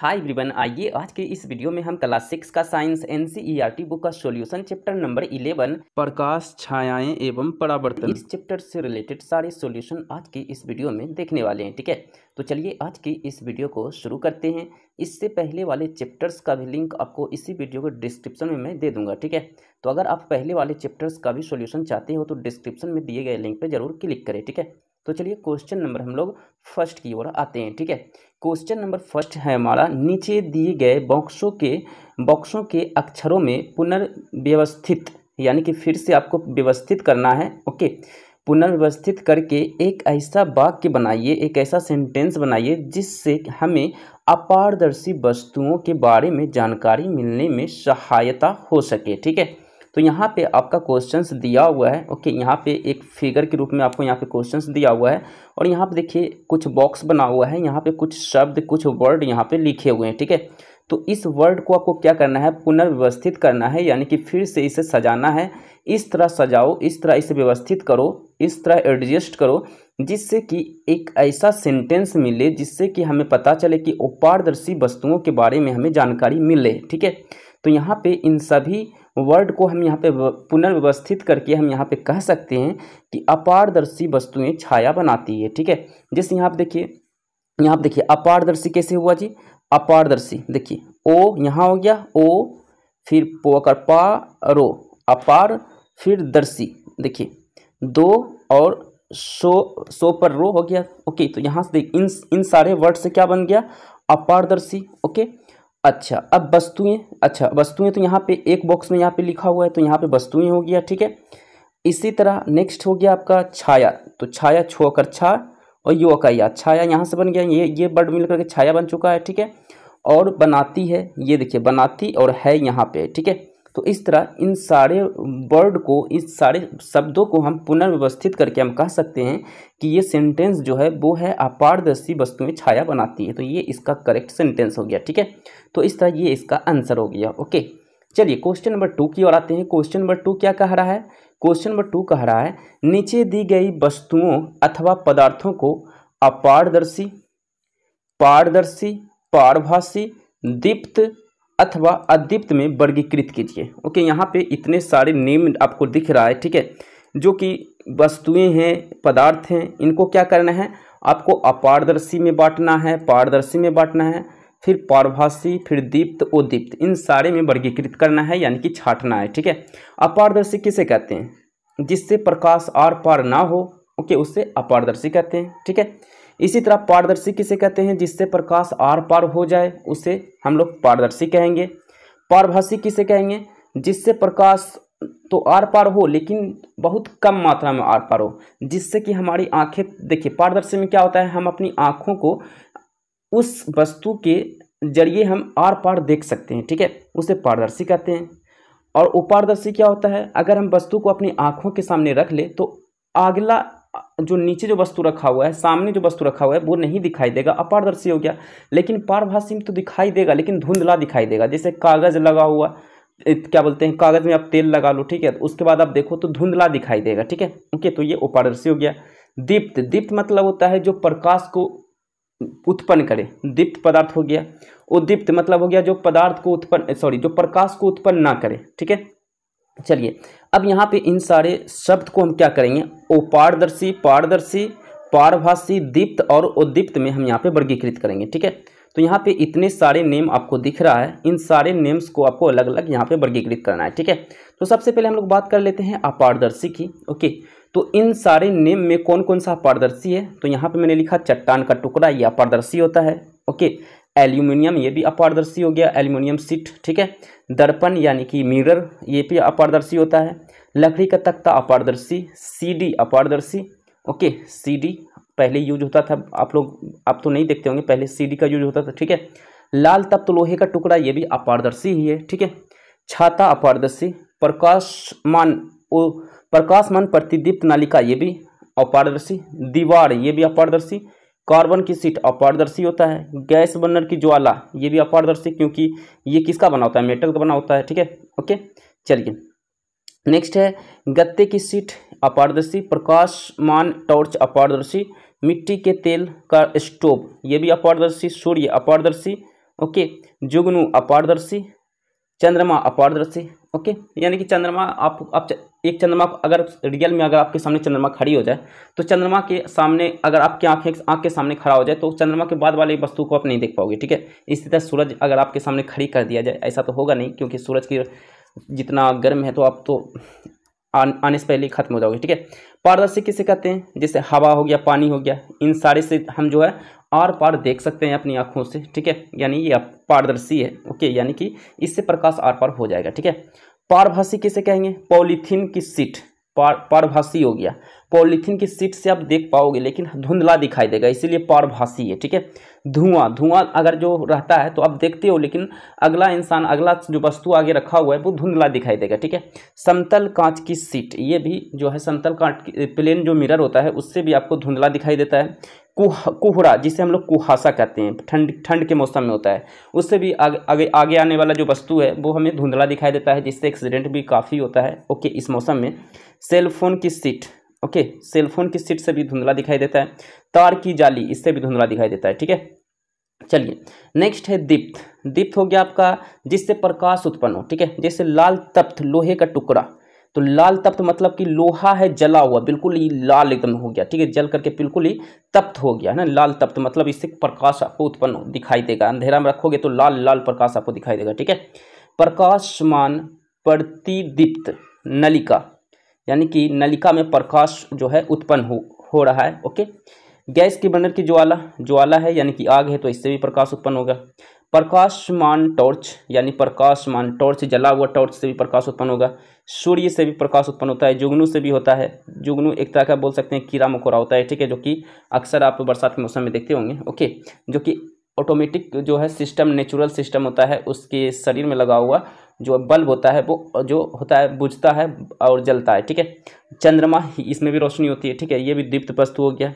hi everyone आइए आज के इस वीडियो में हम क्लास सिक्स का साइंस टी बुक का सॉल्यूशन चैप्टर नंबर इलेवन प्रकाश छायाएं एवं परावर्तन इस चैप्टर से रिलेटेड सारे सॉल्यूशन आज के इस वीडियो में देखने वाले हैं ठीक है तो चलिए आज के इस वीडियो को शुरू करते हैं इससे पहले वाले चैप्टर्स का भी लिंक आपको इसी वीडियो के डिस्क्रिप्शन में मैं दे दूंगा ठीक है तो अगर आप पहले वाले चैप्टर्स का भी सोल्यूशन चाहते हो तो डिस्क्रिप्शन में दिए गए लिंक पर जरूर क्लिक करें ठीक है तो चलिए क्वेश्चन नंबर हम लोग फर्स्ट की ओर आते हैं ठीक है क्वेश्चन नंबर फर्स्ट है हमारा नीचे दिए गए बॉक्सों के बॉक्सों के अक्षरों में पुनर्व्यवस्थित यानी कि फिर से आपको व्यवस्थित करना है ओके पुनर्व्यवस्थित करके एक ऐसा वाक्य बनाइए एक ऐसा सेंटेंस बनाइए जिससे हमें अपारदर्शी वस्तुओं के बारे में जानकारी मिलने में सहायता हो सके ठीक है तो यहाँ पे आपका क्वेश्चन दिया हुआ है ओके यहाँ पे एक फिगर के रूप में आपको यहाँ पे क्वेश्चन दिया हुआ है और यहाँ पे देखिए कुछ बॉक्स बना हुआ है यहाँ पे कुछ शब्द कुछ वर्ड यहाँ पे लिखे हुए हैं ठीक है तो इस वर्ड को आपको क्या करना है पुनर्व्यवस्थित करना है यानी कि फिर से इसे सजाना है इस तरह सजाओ इस तरह इसे व्यवस्थित करो इस तरह एडजस्ट करो जिससे कि एक ऐसा सेंटेंस मिले जिससे कि हमें पता चले कि अपारदर्शी वस्तुओं के बारे में हमें जानकारी मिले ठीक है तो यहाँ पे इन सभी वर्ड को हम यहाँ पे पुनर्व्यवस्थित करके हम यहाँ पे कह सकते हैं कि अपारदर्शी वस्तुएं छाया बनाती है ठीक है जैसे यहाँ आप देखिए यहाँ आप देखिए अपारदर्शी कैसे हुआ जी अपारदर्शी देखिए ओ यहाँ हो गया ओ फिर कर पा रो अपार फिर दर्शी देखिए दो और सो सो पर रो हो गया ओके तो यहाँ से देख इन इन सारे वर्ड से क्या बन गया अपारदर्शी ओके अच्छा अब वस्तुएं अच्छा वस्तुएं तो यहाँ पे एक बॉक्स में यहाँ पे लिखा हुआ है तो यहाँ पे वस्तुएं हो गया ठीक है इसी तरह नेक्स्ट हो गया आपका छाया तो छाया छो कर छा और यो का या छाया यहाँ से बन गया ये ये बर्ड मिल करके छाया बन चुका है ठीक है और बनाती है ये देखिए बनाती और है यहाँ पे ठीक है तो इस तरह इन सारे वर्ड को इन सारे शब्दों को हम पुनर्व्यवस्थित करके हम कह सकते हैं कि ये सेंटेंस जो है वो है अपारदर्शी वस्तुएं छाया बनाती है तो ये इसका करेक्ट सेंटेंस हो गया ठीक है तो इस तरह ये इसका आंसर हो गया ओके चलिए क्वेश्चन नंबर टू की ओर आते हैं क्वेश्चन नंबर टू क्या कह रहा है क्वेश्चन नंबर टू कह रहा है नीचे दी गई वस्तुओं अथवा पदार्थों को अपारदर्शी पारदर्शी पारभाषी दीप्त अथवा अदीप्त में वर्गीकृत कीजिए ओके यहाँ पे इतने सारे नेम आपको दिख रहा है ठीक है जो कि वस्तुएं हैं पदार्थ हैं इनको क्या करना है आपको अपारदर्शी में बांटना है पारदर्शी में बांटना है फिर पारभाषी फिर दीप्त उदीप्त इन सारे में वर्गीकृत करना है यानी कि छाटना है ठीक है अपारदर्शी किसे कहते हैं जिससे प्रकाश आर पार ना हो ओके उससे अपारदर्शी कहते हैं ठीक है इसी तरह पारदर्शी किसे कहते हैं जिससे प्रकाश आर पार हो जाए उसे हम लोग पारदर्शी कहेंगे पारभाषी किसे कहेंगे जिससे प्रकाश तो आर पार हो लेकिन बहुत कम मात्रा में आर पार हो जिससे कि हमारी आंखें देखिए पारदर्शी में क्या होता है हम अपनी आँखों को उस वस्तु के जरिए हम आर पार देख सकते हैं ठीक है उसे पारदर्शी कहते हैं और उपारदर्शी क्या होता है अगर हम वस्तु को अपनी आँखों के सामने रख ले तो अगला जो नीचे जो वस्तु रखा हुआ है सामने जो वस्तु रखा हुआ है वो नहीं दिखाई देगा अपारदर्शी हो गया लेकिन पारभाषी में तो दिखाई देगा लेकिन धुंधला दिखाई देगा जैसे कागज़ लगा हुआ क्या बोलते हैं कागज़ में आप तेल लगा लो ठीक है उसके बाद आप देखो तो धुंधला दिखाई देगा ठीक है ओके तो ये उपारदर्शी हो गया दीप्त दीप्त मतलब होता है जो प्रकाश को उत्पन्न करे दीप्त पदार्थ हो गया उद्दीप्त मतलब हो गया जो पदार्थ को उत्पन्न सॉरी जो प्रकाश को उत्पन्न ना करे ठीक है चलिए अब यहाँ पे इन सारे शब्द को हम क्या करेंगे उपारदर्शी पारदर्शी पारभाषी दीप्त और उद्दीप्त में हम यहाँ पे वर्गीकृत करेंगे ठीक है तो यहाँ पे इतने सारे नेम आपको दिख रहा है इन सारे नेम्स को आपको अलग अलग यहाँ पे वर्गीकृत करना है ठीक है तो सबसे पहले हम लोग बात कर लेते हैं अपारदर्शी की ओके तो इन सारे नेम में कौन कौन सा अपारदर्शी है तो यहाँ पे मैंने लिखा चट्टान का टुकड़ा ये अपारदर्शी होता है ओके एल्यूमिनियम ये भी अपारदर्शी हो गया एल्यूमिनियम सीट ठीक है दर्पण यानी कि मिरर ये भी अपारदर्शी होता है लकड़ी का तख्ता अपारदर्शी सीडी अपारदर्शी ओके सीडी पहले यूज होता था आप लोग आप तो नहीं देखते होंगे पहले सीडी का यूज होता था ठीक है लाल तप्त तो लोहे का टुकड़ा ये भी अपारदर्शी ही है ठीक है छाता अपारदर्शी प्रकाशमान प्रकाशमान प्रतिदीप्त नालिका ये भी अपारदर्शी दीवार ये भी अपारदर्शी कार्बन की सीट अपारदर्शी होता है गैस बर्नर की ज्वाला ये भी अपारदर्शी क्योंकि ये किसका बना होता है मेटल का बना होता है ठीक है ओके चलिए नेक्स्ट है गत्ते की सीट अपारदर्शी प्रकाशमान टॉर्च अपारदर्शी मिट्टी के तेल का स्टोव ये भी अपारदर्शी सूर्य अपारदर्शी ओके जुगनू अपारदर्शी चंद्रमा अपारदर्शी ओके यानी कि चंद्रमा आप आप एक चंद्रमा अगर रियल में अगर आपके सामने चंद्रमा खड़ी हो जाए तो चंद्रमा के सामने अगर आपकी आंखें आंख के सामने खड़ा हो जाए तो चंद्रमा के बाद वाली वस्तु को आप नहीं देख पाओगे ठीक है इसी तरह सूरज अगर आपके सामने खड़ी कर दिया जाए ऐसा तो होगा नहीं क्योंकि सूरज की जितना गर्म है तो आप तो आने से पहले खत्म हो जाओगे ठीक है पारदर्शी किसे कहते हैं जैसे हवा हो गया पानी हो गया इन सारे से हम जो है आर पार देख सकते हैं अपनी आँखों से ठीक है यानी ये पारदर्शी है ओके यानी कि इससे प्रकाश आर पार हो जाएगा ठीक है पारभाषी किसे कहेंगे पॉलीथीन की सीट पार पारभाषी हो गया पॉलीथीन की सीट से आप देख पाओगे लेकिन धुंधला दिखाई देगा इसीलिए पारभाषी है ठीक है धुआं धुआं अगर जो रहता है तो आप देखते हो लेकिन अगला इंसान अगला जो वस्तु आगे रखा हुआ है वो धुंधला दिखाई देगा ठीक है समतल कांच की सीट ये भी जो है समतल कांच की प्लेन जो मिरर होता है उससे भी आपको धुंधला दिखाई देता है कुह कुहरा जिसे हम लोग कुहासा कहते हैं ठंड ठंड के मौसम में होता है उससे भी आगे आगे आगे आने वाला जो वस्तु है वो हमें धुंधला दिखाई देता है जिससे एक्सीडेंट भी काफ़ी होता है ओके इस मौसम में सेलफोन की सीट ओके सेलफोन की सीट से भी धुंधला दिखाई देता है तार की जाली इससे भी धुंधला दिखाई देता है ठीक है चलिए नेक्स्ट है दीप्त दीप्त हो गया आपका जिससे प्रकाश उत्पन्न हो ठीक है जैसे लाल तप्त लोहे का टुकड़ा तो लाल तप्त मतलब कि लोहा है जला हुआ बिल्कुल ही लाल एकदम हो गया ठीक है जल करके बिल्कुल ही तप्त हो गया है ना लाल तप्त मतलब इससे प्रकाश आपको उत्पन्न दिखाई देगा अंधेरा में रखोगे तो लाल लाल प्रकाश आपको दिखाई देगा ठीक है प्रकाशमान प्रतिदीप्त नलिका यानी कि नलिका में प्रकाश जो है उत्पन्न हो हो रहा है ओके गैस के बर्नर की ज्वाला ज्वाला है यानी कि आग है तो इससे भी प्रकाश उत्पन्न होगा प्रकाशमान टॉर्च यानी प्रकाशमान टॉर्च जला हुआ टॉर्च से भी प्रकाश उत्पन्न होगा सूर्य से भी प्रकाश उत्पन्न होता है जुगनू से भी होता है जुगनू एक तरह का बोल सकते हैं कीड़ा मकोड़ा होता है ठीक है जो कि अक्सर आप बरसात के मौसम में देखते होंगे ओके जो कि ऑटोमेटिक जो है सिस्टम नेचुरल सिस्टम होता है उसके शरीर में लगा हुआ जो बल्ब होता है वो जो होता है बुझता है और जलता है ठीक है चंद्रमा इसमें भी रोशनी होती है ठीक है ये भी दीप्त वस्तु हो गया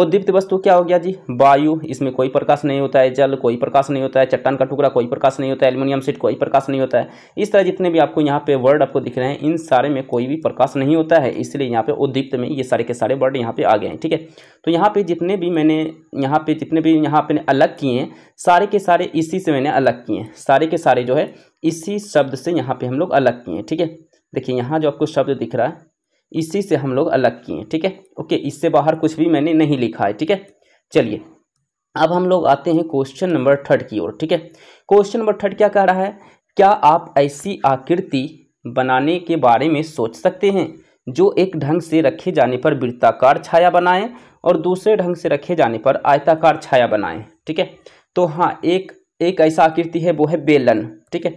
उद्दीप्त वस्तु क्या हो गया जी वायु इसमें कोई प्रकाश नहीं होता है जल कोई प्रकाश नहीं होता है चट्टान का टुकड़ा कोई प्रकाश नहीं होता है एल्युमिनियम सीट कोई प्रकाश नहीं होता है इस तरह जितने भी आपको यहाँ पे वर्ड आपको दिख रहे हैं इन सारे में कोई भी प्रकाश नहीं होता है इसलिए यहाँ पे उद्दीप्त में ये सारे के सारे वर्ड यहाँ पे आ गए हैं ठीक है तो यहाँ पे जितने भी मैंने यहाँ पे जितने भी यहाँ पे अलग किए हैं सारे के सारे इसी से मैंने अलग किए हैं सारे के सारे जो है इसी शब्द से यहाँ पे हम लोग अलग किए हैं ठीक है देखिए यहाँ जो आपको शब्द दिख रहा है इसी से हम लोग अलग किए ठीक है ओके इससे बाहर कुछ भी मैंने नहीं लिखा है ठीक है चलिए अब हम लोग आते हैं क्वेश्चन नंबर थर्ड की ओर ठीक है क्वेश्चन नंबर थर्ड क्या कह रहा है क्या आप ऐसी आकृति बनाने के बारे में सोच सकते हैं जो एक ढंग से रखे जाने पर वृत्ताकार छाया बनाएं और दूसरे ढंग से रखे जाने पर आयताकार छाया बनाएं ठीक है तो हाँ एक एक ऐसा आकृति है वो है बेलन ठीक है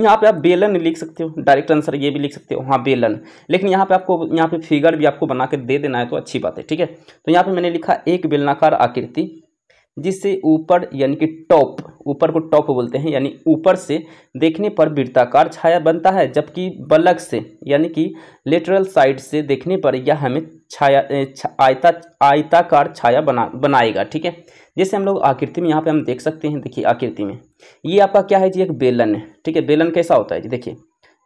यहाँ पे आप बेलन लिख सकते हो डायरेक्ट आंसर ये भी लिख सकते हो हाँ बेलन लेकिन यहाँ पे आपको यहाँ पे फिगर भी आपको बना के दे देना है तो अच्छी बात है ठीक है तो यहाँ पे मैंने लिखा एक बेलनाकार आकृति जिससे ऊपर यानी कि टॉप ऊपर को टॉप बोलते हैं यानी ऊपर से देखने पर वृत्ताकार छाया बनता है जबकि बलक से यानी कि लेटरल साइड से देखने पर यह हमें छाया आयता आयताकार छाया बना बनाएगा ठीक है जैसे हम लोग आकृति में यहाँ पे हम देख सकते हैं देखिए आकृति में ये आपका क्या है जी एक बेलन है ठीक है बेलन कैसा होता है जी देखिए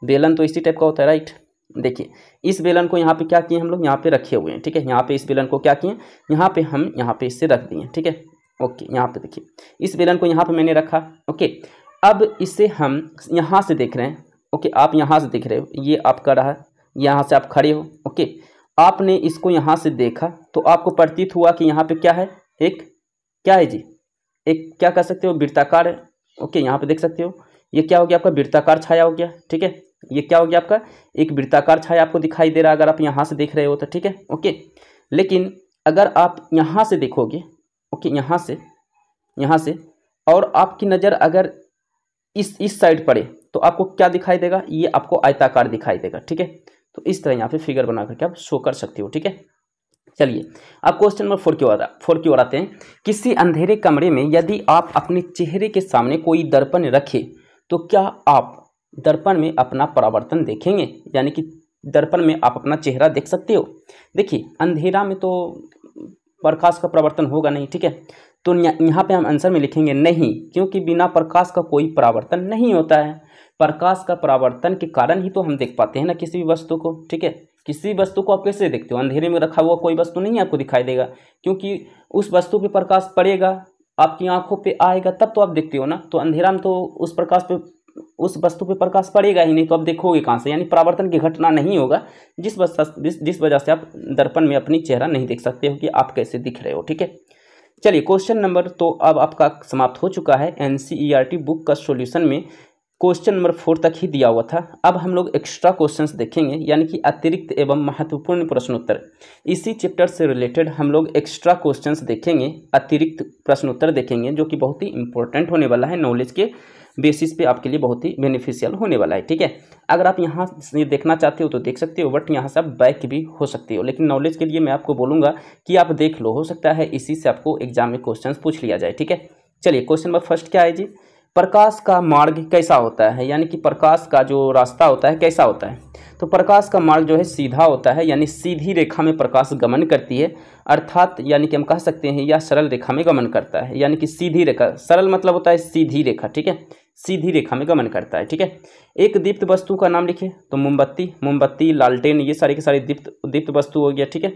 बेलन तो इसी टाइप का होता है राइट देखिए इस बेलन को यहाँ पे क्या किए हम लोग यहाँ पे रखे हुए हैं ठीक है यहाँ पे इस बेलन को क्या किए यहाँ पे हम यहाँ पे इससे रख दिए ठीक है ओके यहाँ पे देखिए इस बेलन को यहाँ पे मैंने रखा ओके अब इसे हम यहाँ से देख रहे हैं ओके आप यहाँ से देख रहे हो ये आपका रहा यहाँ से आप खड़े हो ओके आपने इसको यहाँ से देखा तो आपको प्रतीत हुआ कि यहाँ पे क्या है एक क्या है जी एक क्या कह सकते हो वृत्ताकार ओके यहाँ पे देख सकते हो ये क्या हो गया आपका वृत्ताकार छाया हो गया ठीक है ये क्या हो गया आपका एक वृत्ताकार छाया आपको दिखाई दे रहा है अगर आप यहाँ से देख रहे हो तो ठीक है ओके लेकिन अगर आप यहाँ से देखोगे ओके यहाँ से यहाँ से और आपकी नज़र अगर इस इस साइड पड़े तो आपको क्या दिखाई देगा ये आपको आयताकार दिखाई देगा ठीक है तो इस तरह यहाँ पे फिगर बना करके आप शो कर सकते हो ठीक है चलिए अब क्वेश्चन नंबर फोर की ओर फोर की ओर आते हैं किसी अंधेरे कमरे में यदि आप अपने चेहरे के सामने कोई दर्पण रखें तो क्या आप दर्पण में अपना परावर्तन देखेंगे यानी कि दर्पण में आप अपना चेहरा देख सकते हो देखिए अंधेरा में तो प्रकाश का परावर्तन होगा नहीं ठीक है तो यहाँ पे हम आंसर में लिखेंगे नहीं क्योंकि बिना प्रकाश का कोई परावर्तन नहीं होता है प्रकाश का परावर्तन के कारण ही तो हम देख पाते हैं ना किसी भी वस्तु को ठीक है किसी वस्तु को आप कैसे देखते हो अंधेरे में रखा हुआ कोई वस्तु नहीं आपको दिखाई देगा क्योंकि उस वस्तु पर प्रकाश पड़ेगा आपकी आंखों पे आएगा तब तो आप देखते हो ना तो अंधेरा में तो उस प्रकाश पे उस वस्तु पे प्रकाश पड़ेगा ही नहीं तो आप देखोगे कहाँ से यानी परावर्तन की घटना नहीं होगा जिस जिस जिस वजह से आप दर्पण में अपनी चेहरा नहीं देख सकते हो कि आप कैसे दिख रहे हो ठीक है चलिए क्वेश्चन नंबर तो अब आपका समाप्त हो चुका है एन बुक का सोल्यूशन में क्वेश्चन नंबर फोर तक ही दिया हुआ था अब हम लोग एक्स्ट्रा क्वेश्चंस देखेंगे यानी कि अतिरिक्त एवं महत्वपूर्ण प्रश्नोत्तर इसी चैप्टर से रिलेटेड हम लोग एक्स्ट्रा क्वेश्चंस देखेंगे अतिरिक्त प्रश्नोत्तर देखेंगे जो कि बहुत ही इंपॉर्टेंट होने वाला है नॉलेज के बेसिस पे आपके लिए बहुत ही बेनिफिशियल होने वाला है ठीक है अगर आप यहाँ से देखना चाहते हो तो देख सकते हो बट यहाँ से आप बैक भी हो सकते हो लेकिन नॉलेज के लिए मैं आपको बोलूँगा कि आप देख लो हो सकता है इसी से आपको एग्जाम में क्वेश्चन पूछ लिया जाए ठीक है चलिए क्वेश्चन नंबर फर्स्ट क्या है जी प्रकाश का मार्ग कैसा होता है यानी कि प्रकाश का जो रास्ता होता है कैसा होता है तो प्रकाश का मार्ग जो है सीधा होता है यानी सीधी रेखा में प्रकाश गमन करती है अर्थात यानी कि हम कह सकते हैं यह सरल रेखा में गमन करता है यानी कि सीधी रेखा सरल मतलब होता है सीधी रेखा ठीक है सीधी रेखा में गमन करता है ठीक है एक दीप्त वस्तु का नाम लिखिए तो मोमबत्ती मोमबत्ती लालटेन ये सारी के सारी दीप्त दीप्त वस्तु हो गया ठीक है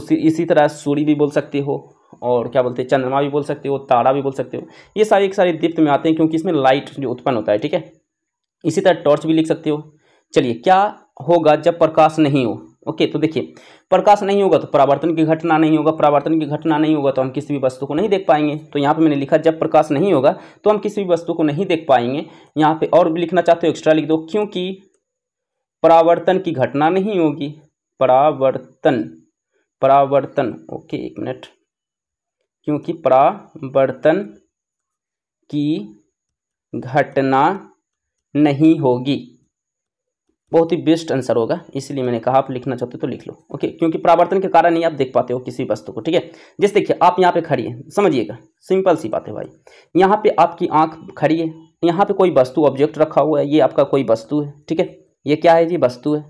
उसी इसी तरह सूर्य भी बोल सकते हो और क्या बोलते हैं चंद्रमा भी बोल सकते हो तारा भी बोल सकते हो ये सारे एक सारे दीप्त में आते हैं क्योंकि इसमें लाइट जो उत्पन्न होता है ठीक है इसी तरह टॉर्च भी लिख सकते हो चलिए क्या होगा जब प्रकाश नहीं हो ओके तो देखिए प्रकाश नहीं होगा तो परावर्तन की घटना नहीं होगा परावर्तन की घटना नहीं होगा तो हम किसी भी वस्तु को नहीं देख पाएंगे तो यहाँ पे मैंने लिखा जब प्रकाश नहीं होगा तो हम किसी भी वस्तु को नहीं देख पाएंगे यहाँ पे और भी लिखना चाहते हो एक्स्ट्रा लिख दो क्योंकि परावर्तन की घटना नहीं होगी परावर्तन परावर्तन ओके एक मिनट क्योंकि परावर्तन की घटना नहीं होगी बहुत ही बेस्ट आंसर होगा इसलिए मैंने कहा आप लिखना चाहते हो तो लिख लो ओके क्योंकि परावर्तन के कारण ही आप देख पाते हो किसी वस्तु को ठीक है जैसे देखिए आप यहाँ पे खड़ी है समझिएगा सिंपल सी बात है भाई यहाँ पे आपकी आंख खड़ी है यहाँ पे कोई वस्तु ऑब्जेक्ट रखा हुआ है ये आपका कोई वस्तु है ठीक है ये क्या है जी वस्तु है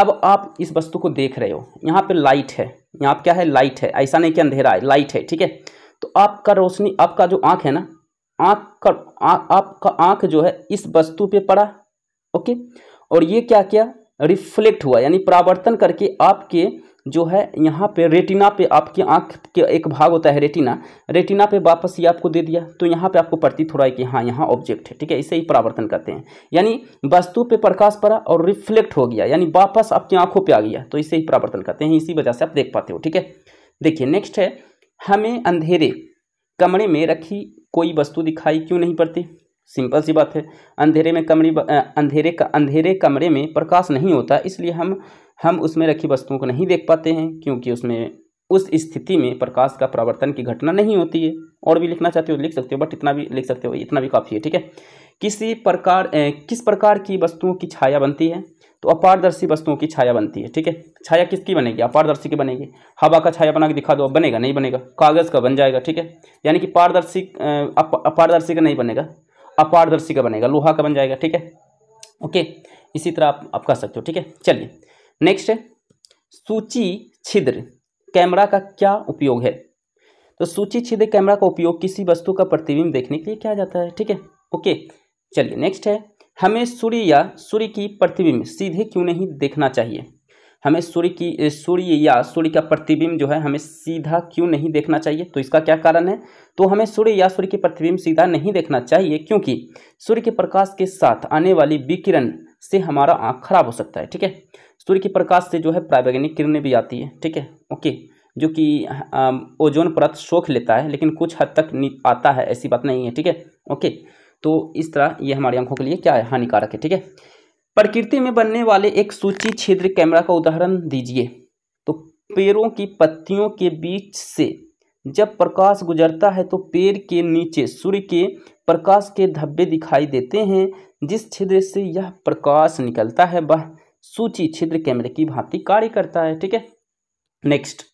अब आप इस वस्तु को देख रहे हो यहाँ पे लाइट है यहाँ पर क्या है लाइट है ऐसा नहीं कि अंधेरा है लाइट है ठीक है तो आपका रोशनी आपका जो आँख है ना आँख का आ, आपका आँख जो है इस वस्तु पे पड़ा ओके और ये क्या क्या रिफ्लेक्ट हुआ यानी परावर्तन करके आपके जो है यहाँ पे रेटिना पे आपकी आँख के एक भाग होता है रेटिना रेटिना पे वापस ये आपको दे दिया तो यहाँ पे आपको प्रतीत हो रहा है कि हाँ यहाँ ऑब्जेक्ट है ठीक है इसे ही परावर्तन करते हैं यानी वस्तु पे प्रकाश पड़ा और रिफ्लेक्ट हो गया यानी वापस आपकी आँखों पर आ गया तो इसे ही परावर्तन करते हैं इसी वजह से आप देख पाते हो ठीक है देखिए नेक्स्ट है हमें अंधेरे कमरे में रखी कोई वस्तु दिखाई क्यों नहीं पड़ती सिंपल सी बात है अंधेरे में कमरे अंधेरे का अंधेरे कमरे में प्रकाश नहीं होता इसलिए हम हम उसमें रखी वस्तुओं को नहीं देख पाते हैं क्योंकि उसमें उस स्थिति में प्रकाश का प्रवर्तन की घटना नहीं होती है और भी लिखना चाहते हो लिख सकते हो बट इतना भी लिख सकते हो इतना भी काफ़ी है ठीक है किसी प्रकार किस प्रकार की वस्तुओं की छाया बनती है तो अपारदर्शी वस्तुओं की छाया बनती है ठीक है छाया किसकी बनेगी अपारदर्शी की बनेगी हवा का छाया बना के दिखा दो अब बनेगा नहीं बनेगा कागज़ का बन जाएगा ठीक है यानी कि पारदर्शी अपारदर्शी का नहीं बनेगा अपारदर्शी का बनेगा लोहा का बन जाएगा ठीक है ओके इसी तरह आप, आप कह सकते हो ठीक है चलिए नेक्स्ट सूची छिद्र कैमरा का क्या उपयोग है तो सूची छिद्र कैमरा का उपयोग किसी वस्तु का प्रतिबिंब देखने के लिए किया जाता है ठीक है ओके चलिए नेक्स्ट है हमें सूर्य या सूर्य की प्रतिबिंब सीधे क्यों नहीं देखना चाहिए हमें सूर्य की सूर्य या सूर्य का प्रतिबिंब जो है हमें सीधा क्यों नहीं देखना चाहिए तो इसका क्या कारण है तो हमें सूर्य या सूर्य के प्रतिबिंब सीधा नहीं देखना चाहिए क्योंकि सूर्य के प्रकाश के साथ आने वाली विकिरण से हमारा आँख खराब हो सकता है ठीक है सूर्य के प्रकाश से जो है प्रावैज्ञानिक किरणें भी आती है ठीक है ओके जो कि ओजोन परत सोख लेता है लेकिन कुछ हद तक आता है ऐसी बात नहीं है ठीक है ओके तो इस तरह ये हमारी आंखों के लिए क्या है हानिकारक है ठीक है प्रकृति में बनने वाले एक सूची छिद्र कैमरा का उदाहरण दीजिए तो पेड़ों की पत्तियों के बीच से जब प्रकाश गुजरता है तो पेड़ के नीचे सूर्य के प्रकाश के धब्बे दिखाई देते हैं जिस छिद्र से यह प्रकाश निकलता है वह सूची छिद्र कैमरे की भांति कार्य करता है ठीक है नेक्स्ट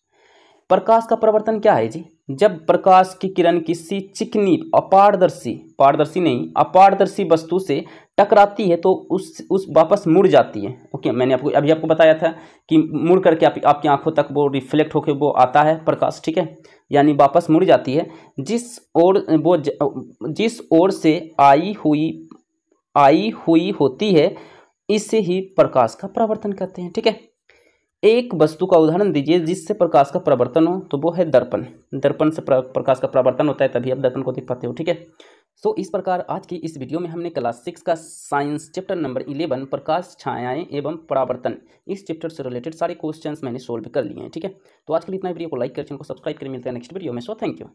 प्रकाश का परिवर्तन क्या है जी जब प्रकाश की किरण किसी चिकनी अपारदर्शी पारदर्शी नहीं अपारदर्शी वस्तु से टकराती है तो उस उस वापस मुड़ जाती है ओके मैंने आपको अभी आपको बताया था कि मुड़ करके आप, आपकी आंखों तक वो रिफ्लेक्ट होकर वो आता है प्रकाश ठीक है यानी वापस मुड़ जाती है जिस ओर वो ज, जिस ओर से आई हुई आई हुई होती है इससे ही प्रकाश का प्रवर्तन कहते हैं ठीक है एक वस्तु का उदाहरण दीजिए जिससे प्रकाश का प्रवर्तन हो तो वो है दर्पण दर्पण से प्रकाश का प्रवर्तन होता है तभी आप दर्पण को देख पाते हो ठीक है सो इस प्रकार आज की इस वीडियो में हमने क्लास सिक्स का साइंस चैप्टर नंबर इलेवन प्रकाश छायाएं एवं परावर्तन इस चैप्टर से रिलेटेड सारे क्वेश्चन मैंने सोल्व कर लिए हैं ठीक है तो आज के लिए इतना वीडियो को लाइक कर चैनल को सब्सक्राइब कर मिलते हैं नेक्स्ट वीडियो में सो थैंक यू